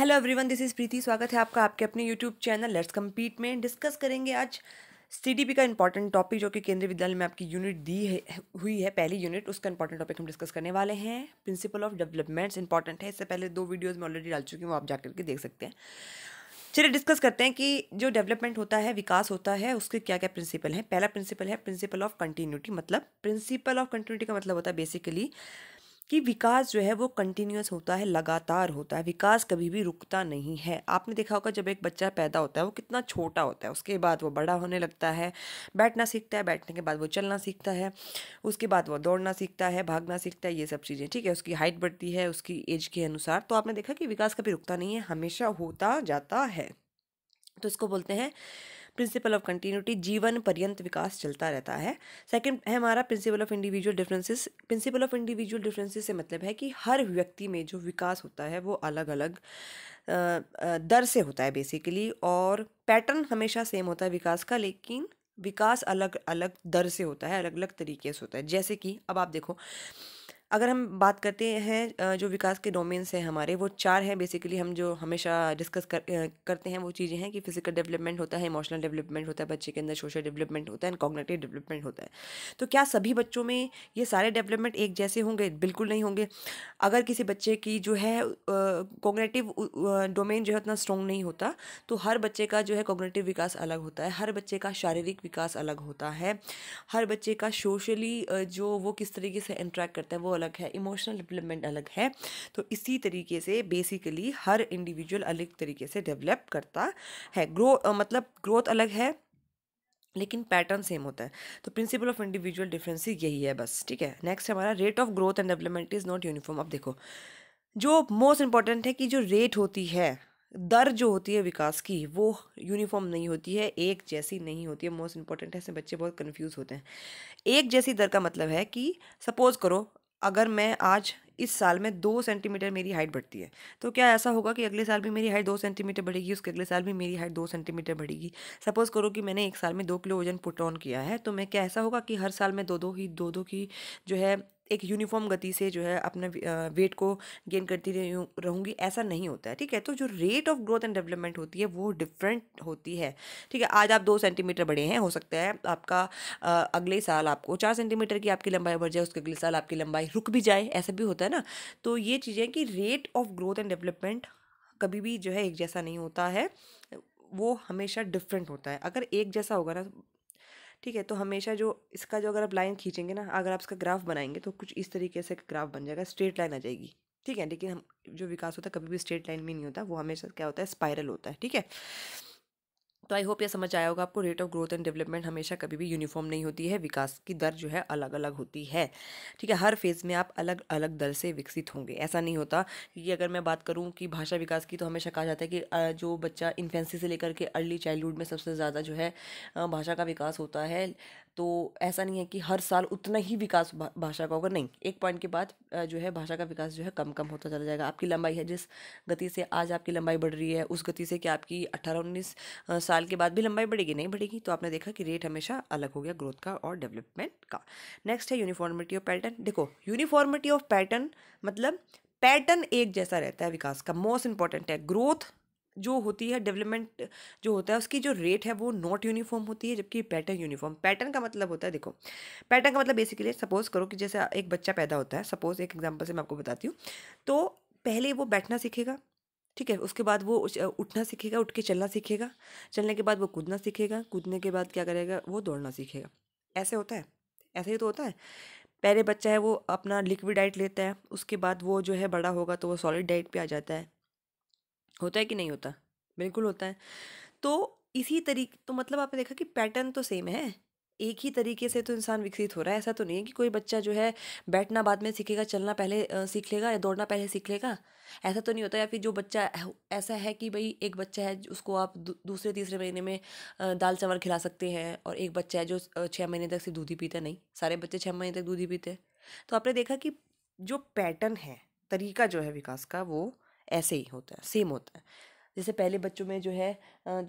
hello everyone this is Preeti स्वागत है आपका आपके अपने यूट्यूब चैनल लेट्स कम्पीट में डिस्कस करेंगे आज सी का इंपॉर्टेंट टॉपिक जो कि केंद्रीय विद्यालय में आपकी यूनिट दी है हुई है पहली यूनिट उसका इंपॉर्टेंट टॉपिक हम डिस्कस करने वाले हैं प्रिंसिपल ऑफ डेवलपमेंट्स इंपॉर्टेंट है इससे पहले दो वीडियोज़ में ऑलरेडी डाल चुकी हूँ आप जा करके देख सकते हैं चलिए डिस्कस करते हैं कि जो डेवलपमेंट होता है विकास होता है उसके क्या क्या प्रिंसिपल हैं पहला प्रिंसिपल है प्रिंसिपल ऑफ कंटिन्यूटी मतलब प्रिंसिपल ऑफ कंटिन्यूटी का मतलब होता है बेसिकली कि विकास जो है वो कंटिन्यूस होता है लगातार होता है विकास कभी भी रुकता नहीं है आपने देखा होगा जब एक बच्चा पैदा होता है वो कितना छोटा होता है उसके बाद वो बड़ा होने लगता है बैठना सीखता है बैठने के बाद वो चलना सीखता है उसके बाद वो दौड़ना सीखता है भागना सीखता है ये सब चीज़ें ठीक है उसकी हाइट बढ़ती है उसकी एज के अनुसार तो आपने देखा कि विकास कभी रुकता नहीं है हमेशा होता जाता है तो इसको बोलते हैं प्रिंसिपल ऑफ कंटिन्यूटी जीवन पर्यंत विकास चलता रहता है सेकंड है हमारा principle of individual differences principle of individual differences से मतलब है कि हर व्यक्ति में जो विकास होता है वो अलग अलग दर से होता है बेसिकली और पैटर्न हमेशा सेम होता है विकास का लेकिन विकास अलग अलग दर से होता है अलग अलग तरीके से होता है जैसे कि अब आप देखो अगर हम बात करते हैं जो विकास के डोमेन्स हैं हमारे वो चार हैं बेसिकली हम जो हमेशा डिस्कस कर, करते हैं वो चीज़ें हैं कि फिजिकल डेवलपमेंट होता है इमोशनल डेवलपमेंट होता है बच्चे के अंदर सोशल डेवलपमेंट होता है एंड कॉग्नेटिव डेवलपमेंट होता है तो क्या सभी बच्चों में ये सारे डेवलपमेंट एक जैसे होंगे बिल्कुल नहीं होंगे अगर किसी बच्चे की जो है कॉग्नेटिव डोमेन जो है उतना स्ट्रॉन्ग नहीं होता तो हर बच्चे का जो है कॉग्नेटिव विकास अलग होता है हर बच्चे का शारीरिक विकास अलग होता है हर बच्चे का सोशली जो वो किस तरीके से इंट्रैक्ट करता है वो अलग है इमोशनल डेवलपमेंट अलग है तो इसी तरीके से बेसिकली हर इंडिविजुअल अलग तरीके से डेवलप करता है ग्रो मतलब ग्रोथ अलग है लेकिन पैटर्न सेम होता है तो प्रिंसिपल ऑफ इंडिविजुअल डिफरेंस यही है बस ठीक है नेक्स्ट हमारा rate of growth and development is not uniform अब देखो जो मोस्ट इंपॉर्टेंट है कि जो रेट होती है दर जो होती है विकास की वो यूनिफॉर्म नहीं होती है एक जैसी नहीं होती है मोस्ट इंपॉर्टेंट है इसमें बच्चे बहुत कन्फ्यूज़ होते हैं एक जैसी दर का मतलब है कि सपोज करो अगर मैं आज इस साल में दो सेंटीमीटर मेरी हाइट बढ़ती है तो क्या ऐसा होगा कि अगले साल भी मेरी हाइट दो सेंटीमीटर बढ़ेगी उसके अगले साल भी मेरी हाइट दो सेंटीमीटर बढ़ेगी सपोज़ करो कि मैंने एक साल में दो किलो वजन पुट ऑन किया है तो मैं क्या ऐसा होगा कि हर साल में दो दो ही दो दो की जो है एक यूनिफॉर्म गति से जो है अपने वेट को गेन करती रहूँगी ऐसा नहीं होता है ठीक है तो जो rate of growth and development होती है वो डिफरेंट होती है ठीक है आज आप दो सेंटीमीटर बड़े हैं हो सकता है आपका अगले साल आपको चार सेंटीमीटर की आपकी लंबाई बढ़ जाए उसके अगले साल आपकी लंबाई रुक भी जाए ऐसा भी होता है ना तो ये चीज़ें कि rate of growth and development कभी भी जो है एक जैसा नहीं होता है वो हमेशा डिफरेंट होता है अगर एक जैसा होगा ना ठीक है तो हमेशा जो इसका जो अगर आप लाइन खींचेंगे ना अगर आप इसका ग्राफ बनाएंगे तो कुछ इस तरीके से ग्राफ बन जाएगा स्ट्रेट लाइन आ जाएगी ठीक है लेकिन हम जो विकास होता है कभी भी स्ट्रेट लाइन में नहीं होता वो हमेशा क्या होता है स्पायरल होता है ठीक है तो आई होप ये समझ आया होगा आपको rate of growth and development हमेशा कभी भी यूनिफॉर्म नहीं होती है विकास की दर जो है अलग अलग होती है ठीक है हर फेज़ में आप अलग अलग दर से विकसित होंगे ऐसा नहीं होता क्योंकि अगर मैं बात करूँ कि भाषा विकास की तो हमेशा कहा जाता है कि जो बच्चा इन्फेंसी से लेकर के अर्ली चाइल्डहुड में सबसे ज़्यादा जो है भाषा का विकास होता है तो ऐसा नहीं है कि हर साल उतना ही विकास भाषा का होगा नहीं एक पॉइंट के बाद जो है भाषा का विकास जो है कम कम होता चला जाएगा आपकी लंबाई है जिस गति से आज आपकी लंबाई बढ़ रही है उस गति से क्या आपकी अट्ठारह उन्नीस साल के बाद भी लंबाई बढ़ेगी नहीं बढ़ेगी तो आपने देखा कि रेट हमेशा अलग हो गया ग्रोथ का और डेवलपमेंट का नेक्स्ट है यूनिफॉर्मिटी ऑफ पैटर्न देखो यूनिफॉर्मिटी ऑफ पैटर्न मतलब पैटर्न एक जैसा रहता है विकास का मोस्ट इंपॉर्टेंट है ग्रोथ जो होती है डेवलपमेंट जो होता है उसकी जो रेट है वो नॉट यूनिफॉर्म होती है जबकि पैटर्न यूनिफॉर्म पैटर्न का मतलब होता है देखो पैटर्न का मतलब बेसिकली सपोज करो कि जैसे एक बच्चा पैदा होता है सपोज एक एग्जाम्पल से मैं आपको बताती हूँ तो पहले वो बैठना सीखेगा ठीक है उसके बाद वो उठना सीखेगा उठ के चलना सीखेगा चलने के बाद वो कूदना सीखेगा कूदने के बाद क्या करेगा वो दौड़ना सीखेगा ऐसे होता है ऐसे ही तो होता है पहले बच्चा है वो अपना लिक्विड डाइट लेता है उसके बाद वो जो है बड़ा होगा तो वो सॉलिड डाइट पे आ जाता है होता है कि नहीं होता बिल्कुल होता है तो इसी तरीके तो मतलब आपने देखा कि पैटर्न तो सेम है एक ही तरीके से तो इंसान विकसित हो रहा है ऐसा तो नहीं है कि कोई बच्चा जो है बैठना बाद में सीखेगा चलना पहले सीख लेगा या दौड़ना पहले सीख लेगा ऐसा तो नहीं होता या फिर जो बच्चा ऐसा है कि भाई एक बच्चा है उसको आप दूसरे तीसरे महीने में दाल चावल खिला सकते हैं और एक बच्चा है जो छः महीने तक से दूध ही पीता नहीं सारे बच्चे छः महीने तक दूध ही पीते तो आपने देखा कि जो पैटर्न है तरीका जो है विकास का वो ऐसे ही होता है सेम होता है जैसे पहले बच्चों में जो है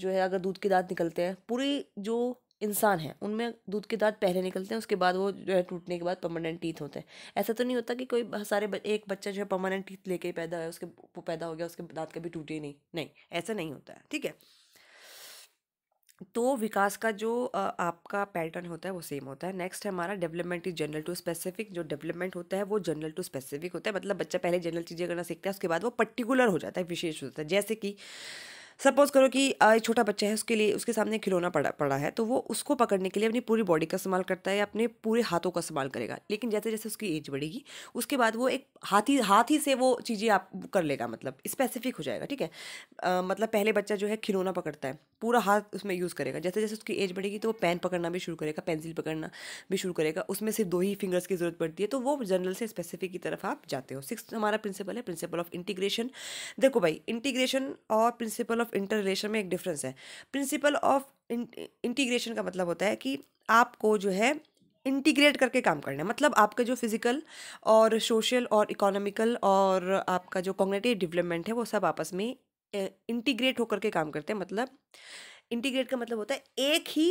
जो है अगर दूध के दांत निकलते हैं पूरी जो इंसान है उनमें दूध के दांत पहले निकलते हैं उसके बाद वो जो है टूटने के बाद परमानेंट टीथ होते हैं ऐसा तो नहीं होता कि कोई सारे एक बच्चा जो है परमानेंट टीथ लेके पैदा है उसके वो पैदा हो गया उसके दांत कभी टूटे नहीं नहीं ऐसा नहीं होता है ठीक है तो विकास का जो आपका पैटर्न होता है वो सेम होता है नेक्स्ट है हमारा development is general to specific जो डेवलपमेंट होता है वो जनरल टू स्पेसिफिक होता है मतलब बच्चा पहले जनरल चीज़ें करना सीखता है उसके बाद वो पर्टिकुलर हो जाता है विशेष होता है जैसे कि सपोज़ करो कि एक छोटा बच्चा है उसके लिए उसके सामने खिलौना पड़ा पड़ा है तो वो उसको पकड़ने के लिए अपनी पूरी बॉडी का इस्तेमाल करता है या अपने पूरे हाथों का इस्तेमाल करेगा लेकिन जैसे जैसे उसकी एज बढ़ेगी उसके बाद वो एक हाथी हाथी से वो चीज़ें आप कर लेगा मतलब स्पेसिफिक हो जाएगा ठीक है आ, मतलब पहले बच्चा जो है खिलौना पकड़ता है पूरा हाथ उसमें यूज़ करेगा जैसे जैसे उसकी एज बढ़ेगी तो वो पेन पकड़ना भी शुरू करेगा पेंसिल पकड़ना भी शुरू करेगा उसमें सिर्फ दो ही फिंगर्स की ज़रूरत पड़ती है तो वो जनरल से स्पेसिफिक की तरफ आप जाते हो सिक्स हमारा प्रिंसिपल है प्रिंसिपल ऑफ इंटीग्रेशन देखो भाई इंटीग्रेशन और principle of of interrelation में एक डिफरेंस है प्रिंसिपल ऑफ इंटीग्रेशन का मतलब होता है कि आपको जो है इंटीग्रेट करके काम करना है मतलब आपका जो फिजिकल और सोशल और इकोनॉमिकल और आपका जो कॉग्नेटिव डेवलपमेंट है वो सब आपस में इंटीग्रेट होकर के काम करते हैं मतलब इंटीग्रेट का मतलब होता है एक ही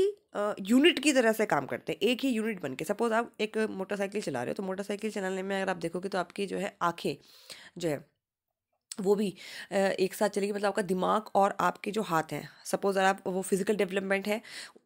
यूनिट की तरह से काम करते हैं एक ही यूनिट बन के सपोज आप एक मोटरसाइकिल चला रहे हो तो मोटरसाइकिल चलाने में अगर आप देखोगे तो आपकी जो है आँखें जो है वो भी एक साथ चलेगी मतलब आपका दिमाग और आपके जो हाथ हैं सपोज अगर आप वो फिजिकल डेवलपमेंट है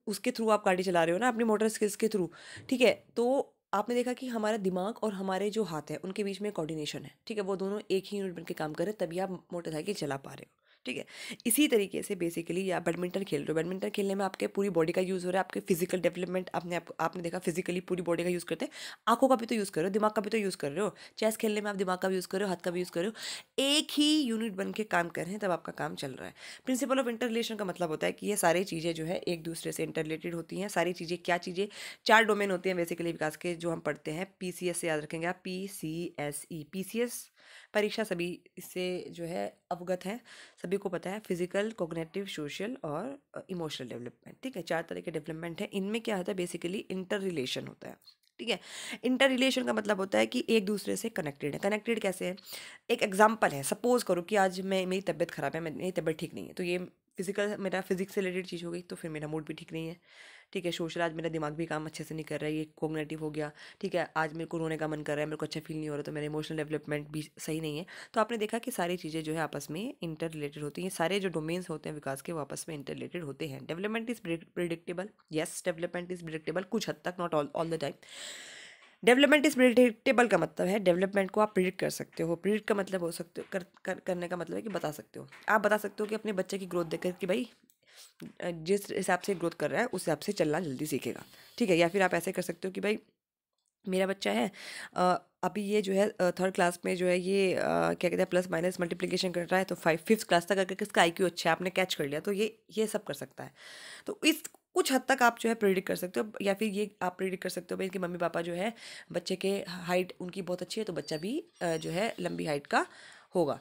उसके थ्रू आप गाड़ी चला रहे हो ना अपनी मोटर स्किल्स के थ्रू ठीक है तो आपने देखा कि हमारा दिमाग और हमारे जो हाथ है उनके बीच में कोऑर्डिनेशन है ठीक है वो दोनों एक ही यूनिट बन के काम करें तभी आप मोटरसाइकिल चला पा रहे हो ठीक है इसी तरीके से बेसिकली या बैडमिंटन खेल रहे हो बैडमिंटन खेलने में आपके पूरी बॉडी का यूज़ हो रहा है आपके फिजिकल डेवलपमेंट आपने आप, आपने देखा फिजिकली पूरी बॉडी का यूज़ करते हैं आंखों का भी तो यूज़ कर रहे हो दिमाग का भी तो यूज़ कर रहे हो चेस खेलने में आप दिमाग का भी यूज़ कर रहे हो हाथ का भी यूज़ कर रहे हो एक ही यूनिट बन के काम कर रहे हैं तब आपका काम चल रहा है प्रिंसिपल ऑफ इंटर रिलेशन का मतलब होता है कि ये सारी चीज़ें जो है एक दूसरे से इंटर रिलेटेड होती हैं सारी चीज़ें क्या चीज़ें चार डोमेन होती हैं बेसिकली विकास के जो हम पढ़ते हैं पी से याद रखेंगे आप P C S E P C S परीक्षा सभी इससे जो है अवगत है सभी को पता है फिजिकल कोग्नेटिव सोशल और इमोशनल डेवलपमेंट ठीक है चार तरह के डेवलपमेंट हैं इनमें क्या होता है बेसिकली इंटर रिलेशन होता है ठीक है इंटर रिलेशन का मतलब होता है कि एक दूसरे से कनेक्टेड है कनेक्टेड कैसे है एक एग्जाम्पल है सपोज़ करो कि आज मैं मेरी तबीयत ख़राब है मेरी तबीयत ठीक नहीं है तो ये फिजिकल मेरा फिजिक्स से रिलेटेड चीज़ हो गई तो फिर मेरा मूड भी ठीक नहीं है ठीक है सोशल आज मेरा दिमाग भी काम अच्छे से नहीं कर रहा है ये कोगनेटिव हो गया ठीक है आज मेरे को रोने का मन कर रहा है मेरे को अच्छा फील नहीं हो रहा तो मेरा इमोशनल डेवलपमेंट भी सही नहीं है तो आपने देखा कि सारी चीज़ें जो है आपस में इंटर रिलेटेड होती हैं सारे जो डोमेन्स होते हैं विकास के वो आपस में इंटर रिलेटेड होते हैं development is predictable yes development is predictable कुछ हद तक not all all the time development is predictable का मतलब है डेवलपमेंट को आप प्रिडिक्ट कर सकते हो प्रिडिक्ट का मतलब हो सकते हो कर, कर करने का मतलब है कि बता सकते हो आप बता सकते हो कि अपने बच्चे की ग्रोथ देखकर कि भाई जिस हिसाब से ग्रोथ कर रहा है उस हिसाब से चलना जल्दी सीखेगा ठीक है या फिर आप ऐसे कर सकते हो कि भाई मेरा बच्चा है अभी ये जो है थर्ड क्लास में जो है ये क्या कहते हैं प्लस माइनस मल्टीप्लिकेशन कर रहा है तो फाइव फिफ्थ क्लास तक अगर किसका आई क्यू अच्छा है आपने कैच कर लिया तो ये ये सब कर सकता है तो इस कुछ हद तक आप जो है प्रेडिक्ट कर सकते हो या फिर ये आप प्रेडिक्ट कर सकते हो भाई इनके मम्मी पापा जो है बच्चे के हाइट उनकी बहुत अच्छी है तो बच्चा भी जो है लंबी हाइट का होगा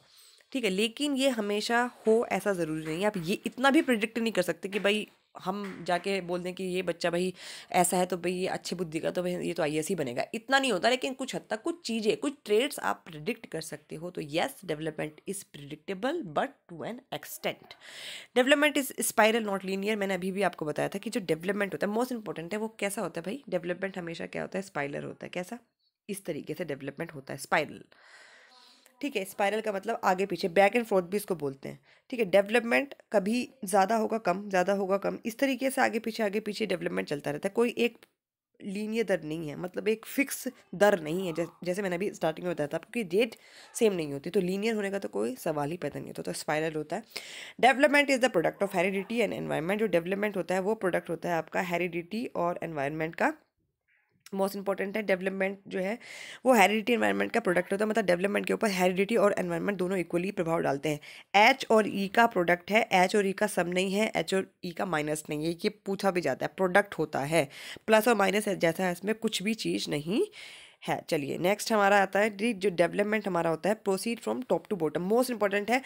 ठीक है लेकिन ये हमेशा हो ऐसा ज़रूरी नहीं है आप ये इतना भी प्रिडिक्ट नहीं कर सकते कि भाई हम जाके बोल दें कि ये बच्चा भाई ऐसा है तो भाई ये अच्छी बुद्धि का तो भाई ये तो आई ही बनेगा इतना नहीं होता लेकिन कुछ हद तक कुछ चीज़ें कुछ ट्रेड्स आप प्रिडिक्ट कर सकते हो तो yes development is predictable but to an extent development is spiral not linear मैंने अभी भी आपको बताया था कि जो डेवलपमेंट होता है मोस्ट इंपॉर्टेंट है वो कैसा होता है भाई डेवलपमेंट हमेशा क्या होता है स्पाइलर होता है कैसा इस तरीके से डेवलपमेंट होता है स्पाइरल ठीक है स्पायरल का मतलब आगे पीछे बैक एंड फोर्थ भी इसको बोलते हैं ठीक है डेवलपमेंट कभी ज़्यादा होगा कम ज़्यादा होगा कम इस तरीके से आगे पीछे आगे पीछे डेवलपमेंट चलता रहता है कोई एक लीनियर दर नहीं है मतलब एक फिक्स दर नहीं है जैसे मैंने अभी स्टार्टिंग में बताया था आपकी डेट सेम नहीं होती तो लीनियर होने का तो कोई सवाल ही पैदा नहीं होता तो स्पायरल होता है development is the product of heredity and environment जो डेवलपमेंट होता है वो प्रोडक्ट होता है आपका हेरिडिटी और एनवायरनमेंट का मोस्ट इंपॉर्टेंट है डेवलपमेंट जो है वो हेरिडिटी एनवायरनमेंट का प्रोडक्ट होता है मतलब डेवलपमेंट के ऊपर हेरिडिटी और एनवायरनमेंट दोनों इक्वली प्रभाव डालते हैं एच और ई e का प्रोडक्ट है एच और ई e का सम नहीं है एच और ई e का माइनस नहीं है ये पूछा भी जाता है प्रोडक्ट होता है प्लस और माइनस जैसा इसमें कुछ भी चीज़ नहीं है चलिए नेक्स्ट हमारा आता है जो डेवलपमेंट हमारा होता है proceed from top to bottom most important है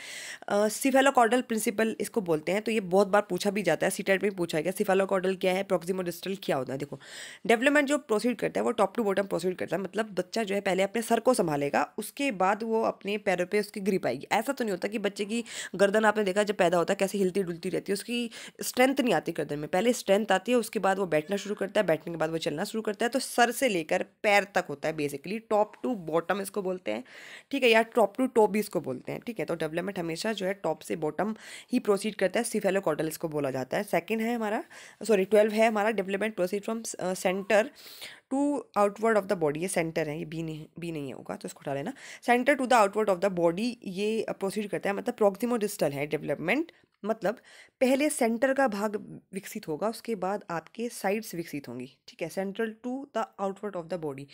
सिफेलोकॉडल प्रिंसिपल इसको बोलते हैं तो ये बहुत बार पूछा भी जाता है सीटेट में पूछा गया सिफेलोकॉडल क्या है प्रोक्सीमोडिस्टल क्या होता है देखो डेवलपमेंट जो प्रोसीड करता है वो टॉप टू बॉटम प्रोसीड करता है मतलब बच्चा जो है पहले अपने सर को संभालेगा उसके बाद वो अपने पैरों पर उसकी ग्रिप आएगी ऐसा तो नहीं होता कि बच्चे की गर्दन आपने देखा जब पैदा होता है कैसे हिलती डुलती रहती है उसकी स्ट्रेंथ नहीं आती गर्दन में पहले स्ट्रेंथ आती है उसके बाद वो बैठना शुरू करता है बैठने के बाद वो चलना शुरू करता है तो सर से लेकर पैर तक होता है होता है बेसिकली टॉप टू बॉटम इसको बोलते हैं ठीक है या टॉप टू टॉप भी इसको बोलते हैं ठीक है तो डेवलपमेंट हमेशा जो है टॉप से बॉटम ही प्रोसीड करता है सिफेलो कॉडल इसको बोला जाता है सेकेंड है हमारा सॉरी ट्वेल्व है हमारा development proceed from centre to outward of the body ये सेंटर है ये बी नहीं बी नहीं होगा तो इसको उठा लेना centre to the outward of the body ये प्रोसीड करता है मतलब प्रोक्सिमो डिस्टल है डेवलपमेंट मतलब पहले सेंटर का भाग विकसित होगा उसके बाद आपके साइड्स विकसित होंगी ठीक है central to the outward of the body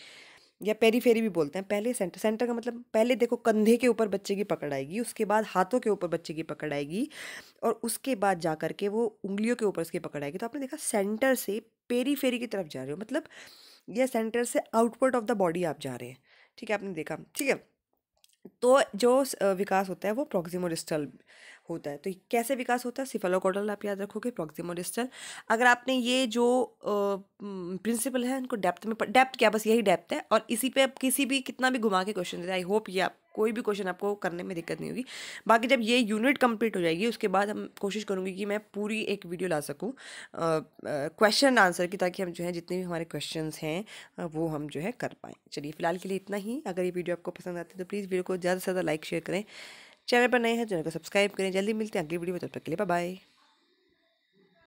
या पेरीफेरी भी बोलते हैं पहले सेंटर सेंटर का मतलब पहले देखो कंधे के ऊपर बच्चे की पकड़ आएगी उसके बाद हाथों के ऊपर बच्चे की पकड़ आएगी और उसके बाद जा कर के वो उंगलियों के ऊपर उसकी पकड़ आएगी तो आपने देखा सेंटर से पेरी फेरी की तरफ जा रहे हो मतलब यह सेंटर से आउटपुट ऑफ द बॉडी आप जा रहे हैं ठीक है आपने देखा ठीक है तो जो विकास होता है वो प्रोक्सिमोडिस्टल होता है तो कैसे विकास होता है सिफेलोकोडल आप याद रखोगे डिस्टल अगर आपने ये जो प्रिंसिपल है इनको डेप्थ में डेप्थ क्या बस यही डेप्थ है और इसी पे आप किसी भी कितना भी घुमा के क्वेश्चन देते आई होप ये आप कोई भी क्वेश्चन आपको करने में दिक्कत नहीं होगी बाकी जब ये यूनिट कंप्लीट हो जाएगी उसके बाद हम कोशिश करूँगी कि मैं पूरी एक वीडियो ला सकूँ क्वेश्चन आंसर की ताकि हम जो है जितने भी हमारे क्वेश्चन हैं वो हम जो है कर पाएँ चलिए फिलहाल के लिए इतना ही अगर ये वीडियो आपको पसंद आती है तो प्लीज़ वीडियो को ज़्यादा से ज़्यादा लाइक शेयर करें चैनल पर नए हैं चैनल को सब्सक्राइब करें जल्दी मिलते हैं अगली वीडियो में तब तक के लिए बाय